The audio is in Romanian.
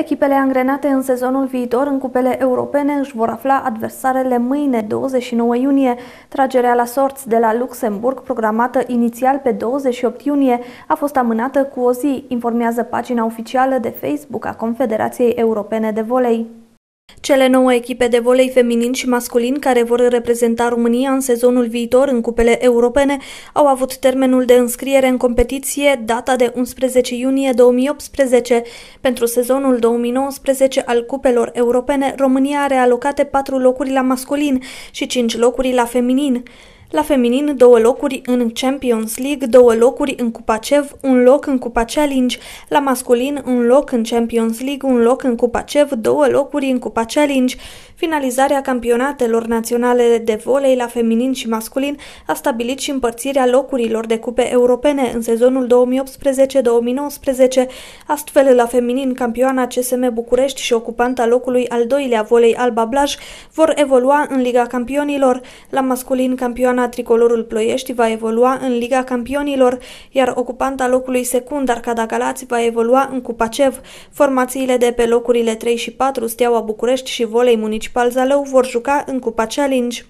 Echipele angrenate în sezonul viitor în cupele europene își vor afla adversarele mâine 29 iunie. Tragerea la sorți de la Luxemburg, programată inițial pe 28 iunie, a fost amânată cu o zi, informează pagina oficială de Facebook a Confederației Europene de Volei. Cele nouă echipe de volei feminin și masculin care vor reprezenta România în sezonul viitor în cupele europene au avut termenul de înscriere în competiție data de 11 iunie 2018. Pentru sezonul 2019 al cupelor europene, România are alocate patru locuri la masculin și cinci locuri la feminin. La feminin, două locuri în Champions League, două locuri în Cupa CEV, un loc în Cupa Challenge. La masculin, un loc în Champions League, un loc în Cupa CEV, două locuri în Cupa Challenge. Finalizarea campionatelor naționale de volei la feminin și masculin a stabilit și împărțirea locurilor de cupe europene în sezonul 2018-2019. Astfel, la feminin, campioana CSM București și ocupanta locului al doilea volei Alba Blaj vor evolua în Liga Campionilor. La masculin, campioana Săptămâna tricolorul Ploiești va evolua în Liga Campionilor, iar ocupanta locului secund Arcada Galați va evolua în Cupa CEV. Formațiile de pe locurile 3 și 4, Steaua București și Volei Municipal Zalău vor juca în Cupa Challenge.